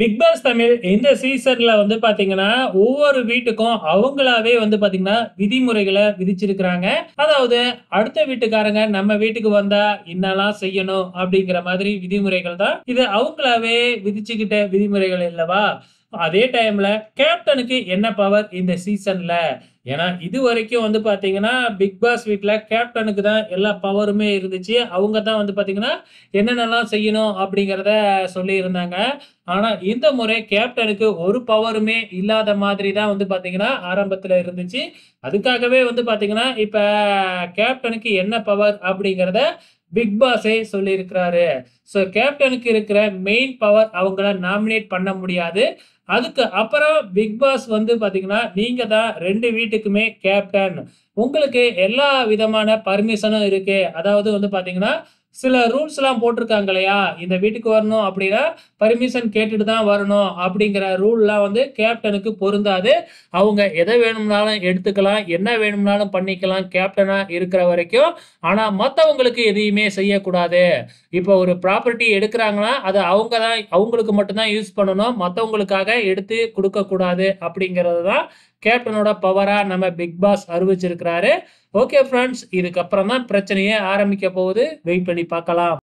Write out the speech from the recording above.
big pass Tamil இந்த சீசன்ல வந்து பாத்தீங்கன்னா ஒவ்வொரு வீட்டுக்கும் அவங்களாவே வந்து பாத்தீங்கன்னா விதிமுறைகளை விதிச்சிருக்கிறாங்க அதாவது அடுத்த வீட்டுக்காரங்க நம்ம வீட்டுக்கு வந்தா என்னெல்லாம் செய்யணும் அப்படிங்கிற மாதிரி விதிமுறைகள் தான் இது அவங்களாவே விதிச்சுக்கிட்ட விதிமுறைகள் இல்லவா அதே டைமில் கேப்டனுக்கு என்ன பவர் இந்த சீசனில் ஏன்னா இது வரைக்கும் வந்து பார்த்தீங்கன்னா பிக் பாஸ் வீட்டில் கேப்டனுக்கு தான் எல்லா பவருமே இருந்துச்சு அவங்க தான் வந்து பாத்தீங்கன்னா என்னென்னலாம் செய்யணும் அப்படிங்கிறத சொல்லியிருந்தாங்க ஆனால் இந்த முறை கேப்டனுக்கு ஒரு பவருமே இல்லாத மாதிரி தான் வந்து பாத்தீங்கன்னா ஆரம்பத்தில் இருந்துச்சு அதுக்காகவே வந்து பாத்தீங்கன்னா இப்போ கேப்டனுக்கு என்ன பவர் அப்படிங்கிறத பிக் பாஸே சொல்லியிருக்கிறாரு ஸோ கேப்டனுக்கு இருக்கிற மெயின் பவர் அவங்கள நாமினேட் பண்ண முடியாது அதுக்கு அப்புறம் பிக் பாஸ் வந்து பார்த்தீங்கன்னா நீங்கள் தான் ரெண்டு வீட்டுக்குமே கேப்டன் உங்களுக்கு எல்லா விதமான பர்மிஷனும் இருக்குது அதாவது வந்து பார்த்தீங்கன்னா சில ரூல்ஸ்லாம் போட்டிருக்காங்க இல்லையா இந்த வீட்டுக்கு வரணும் அப்படின்னா பர்மிஷன் கேட்டுட்டு தான் வரணும் அப்படிங்கிற ரூல்லாம் வந்து கேப்டனுக்கு பொருந்தாது அவங்க எதை வேணும்னாலும் எடுத்துக்கலாம் என்ன வேணும்னாலும் பண்ணிக்கலாம் கேப்டனாக இருக்கிற வரைக்கும் ஆனால் மற்றவங்களுக்கு எதையுமே செய்யக்கூடாது இப்போ ஒரு ப்ராப்பர்ட்டி எடுக்கிறாங்கன்னா அதை அவங்க தான் அவங்களுக்கு மட்டும்தான் யூஸ் பண்ணணும் மற்றவங்களுக்காக எடுத்து கொடுக்கக்கூடாது அப்படிங்கிறது தான் கேப்டனோட பவரா நம்ம பிக் பாஸ் அறிவிச்சிருக்கிறாரு ஓகே ஃப்ரெண்ட்ஸ் இதுக்கப்புறம் தான் பிரச்சனையே ஆரம்பிக்க போகுது வெயிட் பண்ணி பார்க்கலாம்